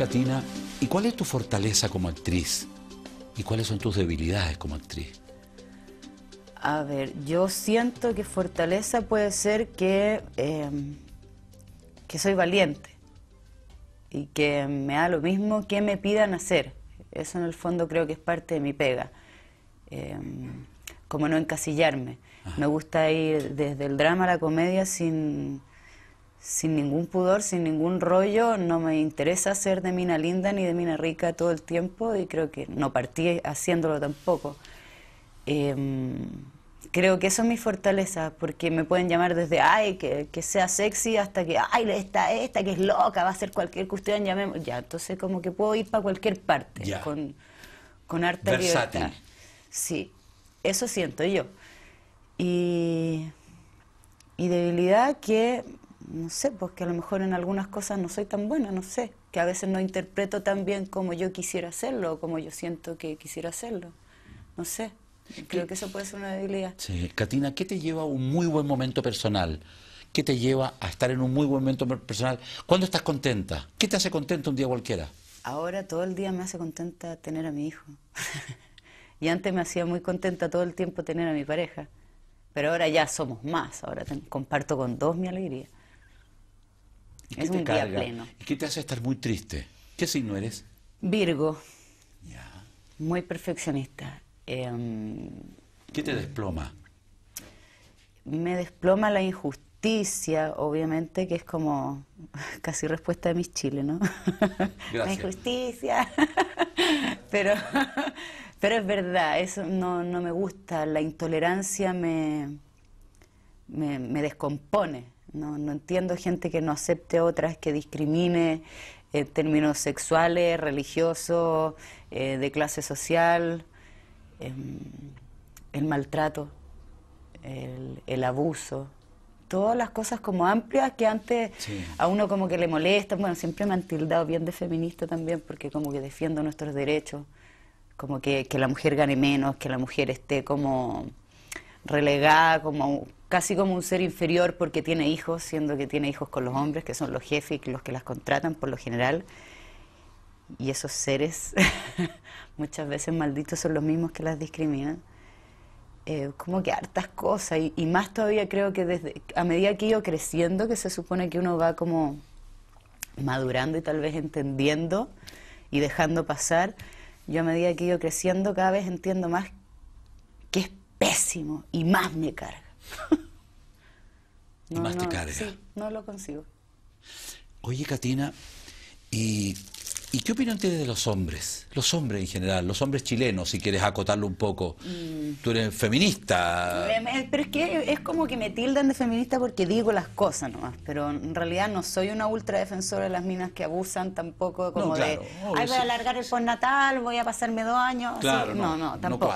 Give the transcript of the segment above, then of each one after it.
Katina, ¿y cuál es tu fortaleza como actriz? ¿Y cuáles son tus debilidades como actriz? A ver, yo siento que fortaleza puede ser que, em, que soy valiente y que me da lo mismo que me pidan hacer. Eso en el fondo creo que es parte de mi pega. Em, como no encasillarme. Me gusta ir desde el drama a la comedia sin, sin ningún pudor, sin ningún rollo, no me interesa ser de mina linda ni de mina rica todo el tiempo y creo que no partí haciéndolo tampoco. Em, creo que eso es mi fortaleza, porque me pueden llamar desde, ay, que, sea sexy, hasta que, ay, esta, esta que es loca, va a ser cualquier que cuestión, llamemos. Ya, entonces como que puedo ir para cualquier parte, con, con arte. Sí, eso siento yo. Y, y debilidad que no sé, porque pues, a lo mejor en algunas cosas no soy tan buena, no sé, que a veces no interpreto tan bien como yo quisiera hacerlo o como yo siento que quisiera hacerlo, no sé. Creo que eso puede ser una debilidad. Sí, Katina, ¿qué te lleva a un muy buen momento personal? ¿Qué te lleva a estar en un muy buen momento personal? ¿Cuándo estás contenta? ¿Qué te hace contenta un día cualquiera? Ahora todo el día me hace contenta tener a mi hijo. y antes me hacía muy contenta todo el tiempo tener a mi pareja. Pero ahora ya somos más, ahora comparto con dos mi alegría es te día pleno. qué te hace estar muy triste? ¿Qué signo eres? Virgo. Muy perfeccionista. Em, ¿Qué te desploma? Me desploma la injusticia, obviamente, que es como casi respuesta de mis chiles, ¿no? La injusticia. pero, pero es verdad, eso no, no me gusta. La intolerancia me, me descompone. No, no entiendo gente que no acepte otras, que discrimine en eh, términos sexuales, religiosos, eh, de clase social, em, el maltrato, el, abuso. Todas las cosas como amplias que antes a uno como que le molesta. Bueno, siempre me han tildado bien de feminista también porque como que defiendo nuestros derechos, como que, que la mujer gane menos, que la mujer esté como relegada como casi como un ser inferior porque tiene hijos, siendo que tiene hijos con los hombres, que son los jefes y los que las contratan por lo general. Y esos seres, muchas veces malditos, son los mismos que las discriminan. Eh, como que hartas cosas, y, más todavía creo que desde, a medida que yo creciendo, que se supone que uno va como madurando y tal vez entendiendo y dejando pasar, yo a medida que yo creciendo cada vez entiendo más que es pésimo y más me carga. y no, Sí, no lo consigo. Oye, Katina, ¿y, qué opinión tienes de los hombres? Los hombres en general, los hombres chilenos, si quieres acotarlo un poco. Mm. Tú eres feminista. Pero es que es como que me tildan de feminista porque digo las cosas nomás, pero en realidad no soy una ultra defensora de las minas que abusan tampoco como de, ay, voy a alargar el postnatal, voy a pasarme dos años. no, no, tampoco,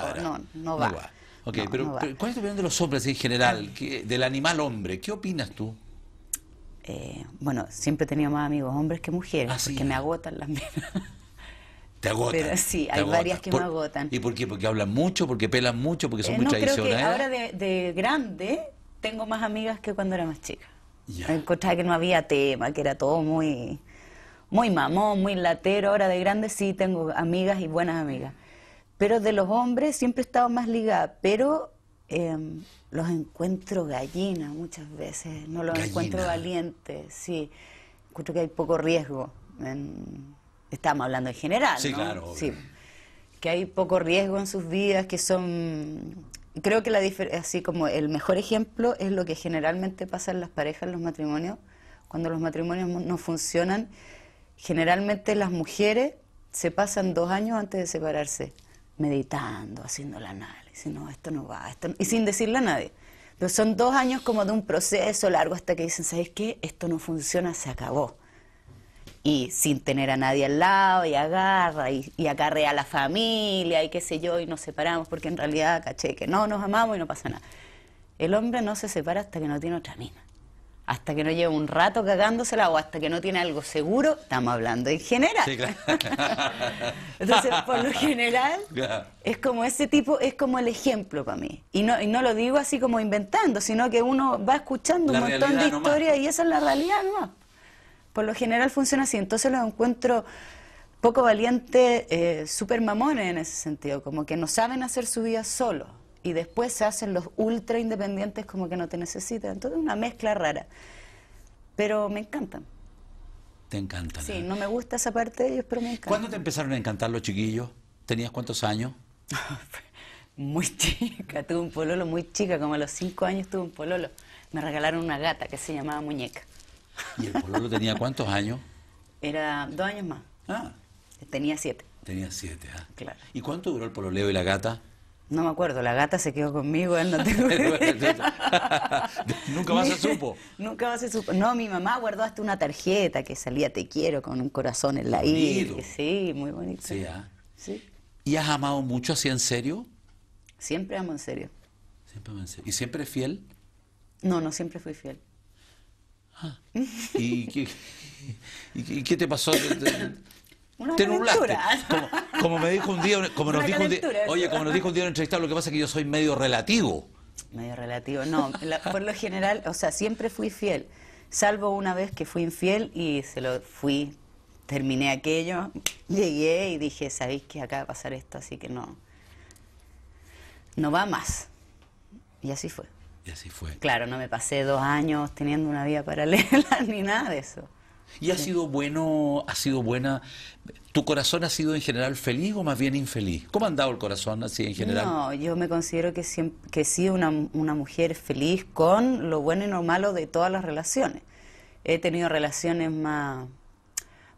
no, va. Ok, pero, ¿cuál es tu opinión de los hombres en general, ah. del animal hombre? ¿Qué opinas tú? Eh, bueno, siempre he tenido más amigos hombres que mujeres, ah, porque me agotan las minas. Te agotan. sí, hay varias que me agotan. ¿Y por qué? ¿Porque hablan mucho? ¿Porque pelan mucho? ¿Porque son eh, muy tradicionales? ahora de, grande tengo más amigas que cuando era más chica. Ya. Encontraba que no había tema, que era todo muy muy mamón, muy latero. Ahora de grande sí tengo amigas y buenas amigas pero de los hombres siempre he estado más ligada, pero em, los encuentro gallinas muchas veces, no los encuentro valientes, sí, encuentro que hay poco riesgo, estamos hablando en general, sí, Claro, que hay poco riesgo en sus vidas, que son creo que la así como el mejor ejemplo es lo que generalmente pasa en las parejas, en los matrimonios, cuando los matrimonios no funcionan, generalmente las mujeres se pasan dos años antes de separarse meditando, haciendo el análisis, no, esto no va, esto y sin decirle a nadie. Pero son dos años como de un proceso largo hasta que dicen, ¿sabes qué? Esto no funciona, se acabó. Y sin tener a nadie al lado, y agarra, y, y a la familia, y qué sé yo, y nos separamos, porque en realidad, caché, que no nos amamos y no pasa nada. El hombre no se separa hasta que no tiene otra mina. Hasta que no lleva un rato cagándosela o hasta que no tiene algo seguro, estamos hablando en general. Entonces, por lo general, es como ese tipo, es como el ejemplo para mí. Y no, lo digo así como inventando, sino que uno va escuchando un montón de historias y esa es la realidad ¿no? Por lo general funciona así. Entonces los encuentro poco valientes, eh, super mamones en ese sentido, como que no saben hacer su vida solo y después se hacen los ultra independientes como que no te necesitan. Entonces una mezcla rara. Pero me encantan. Te encantan. Sí, ¿eh? no me gusta esa parte de ellos, pero me encantan. ¿Cuándo te empezaron a encantar los chiquillos? ¿Tenías cuántos años? muy chica, tuve un pololo muy chica, como a los cinco años tuve un pololo. Me regalaron una gata que se llamaba Muñeca. ¿Y el pololo tenía cuántos años? Era dos años más. Ah. Tenía siete. Tenía siete, ¿ah? Claro. ¿Y cuánto duró el pololeo y la gata? No me acuerdo, la gata se quedó conmigo, él no Nunca más se supo. Nunca más se supo. No, mi mamá guardó hasta una tarjeta que salía Te quiero con un corazón en la I. Sí, muy bonito. Sí, ¿ah? sí, ¿Y has amado mucho así en serio? Siempre amo en serio. Siempre en serio. ¿Y siempre fiel? No, no siempre fui fiel. Ah. ¿Y, qué, te pasó? ¿Te nublaste? como me dijo un día, como nos dijo un día, oye, como dijo un entrevistado, lo que pasa es que yo soy medio relativo. Medio relativo, no. por lo general, o sea, siempre fui fiel, salvo una vez que fui infiel y se lo fui, terminé aquello, llegué y dije, sabéis que acaba de pasar esto, así que no, no va más. Y así fue. Y así fue. Claro, no me pasé dos años teniendo una vida paralela ni nada de eso. ¿Y ha sido bueno, ha sido buena? ¿Tu corazón ha sido en general feliz o más bien infeliz? ¿Cómo ha andado el corazón así en general? No, yo me considero que, que he sido una, una mujer feliz con lo bueno y lo malo de todas las relaciones. He tenido relaciones más,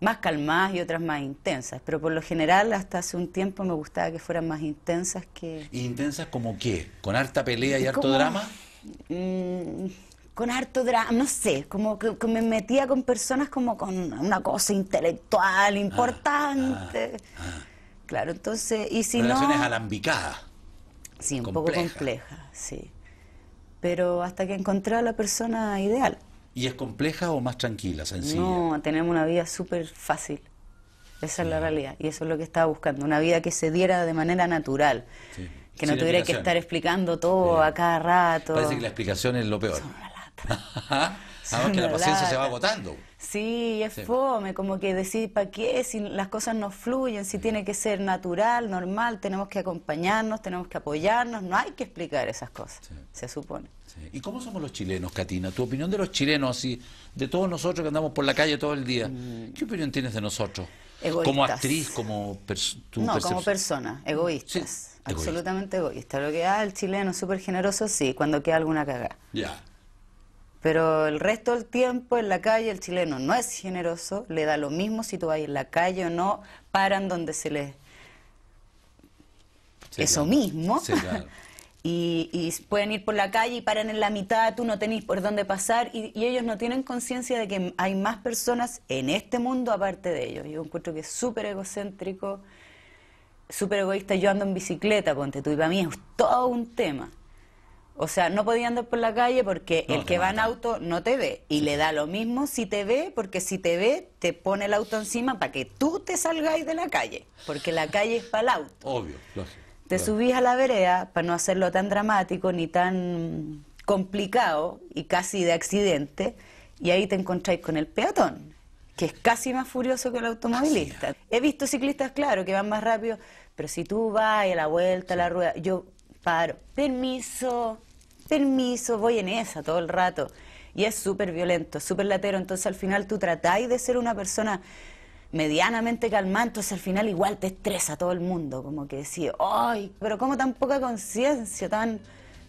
más calmadas y otras más intensas, pero por lo general hasta hace un tiempo me gustaba que fueran más intensas que... ¿Intensas como qué? ¿Con harta pelea y, harto drama? Mm, con harto drama, no sé, como que, me metía con personas como con una cosa intelectual ah, importante. Ah, ah. Claro, entonces, y si Relaciones alambicadas. Sí, un poco compleja, sí. Pero hasta que encontré a la persona ideal. ¿Y es compleja o más tranquila, sencilla? No, tenemos una vida súper fácil. Esa es la realidad. Y eso es lo que estaba buscando, una vida que se diera de manera natural. Que no tuviera que estar explicando todo a cada rato. Parece que la explicación es lo peor que ah, la paciencia se va agotando. Sí, es fome, como que decir, ¿para qué? Si las cosas no fluyen, si tiene que ser natural, normal, tenemos que acompañarnos, tenemos que apoyarnos, no hay que explicar esas cosas, se supone. ¿Y cómo somos los chilenos, Katina? Tu opinión de los chilenos, así, de todos nosotros que andamos por la calle todo el día, mm. ¿qué opinión tienes de nosotros? Egoístas. Como actriz, como No, como persona, egoístas. Absolutamente egoísta. Lo que da el chileno súper generoso, sí, cuando queda alguna cagada. Ya. Pero el resto del tiempo en la calle el chileno no es generoso, le da lo mismo si tú vas en la calle o no, paran donde se les... Eso mismo. y, pueden ir por la calle y paran en la mitad, tú no tenés por dónde pasar y, y ellos no tienen conciencia de que hay más personas en este mundo aparte de ellos. Yo encuentro que es súper egocéntrico súper egoísta, yo ando en bicicleta, con tú, y para mí es todo un tema. O sea, no podía andar por la calle porque el que va en auto no te ve. Y le da lo mismo si te ve, porque si te ve, te pone el auto encima para que tú te salgáis de la calle. Porque la calle es para el auto. Obvio, Te subís a la vereda para no hacerlo tan dramático ni tan complicado y casi de accidente. Y ahí te encontráis con el peatón, que es casi más furioso que el automovilista. He visto ciclistas, claro, que van más rápido, pero si tú vas a la vuelta, a la rueda, yo paro, permiso, permiso, voy en esa todo el rato. Y es súper violento, súper latero. Entonces al final tú tratáis de ser una persona medianamente calmada, entonces al final igual te estresa todo el mundo. Como que DECÍA, ¡ay! Pero como tan poca conciencia, tan.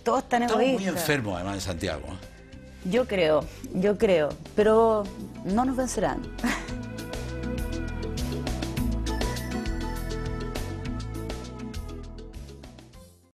Todos tan Estamos egoístas. muy enfermos además en Santiago. ¿eh? Yo creo, yo creo. Pero no nos vencerán.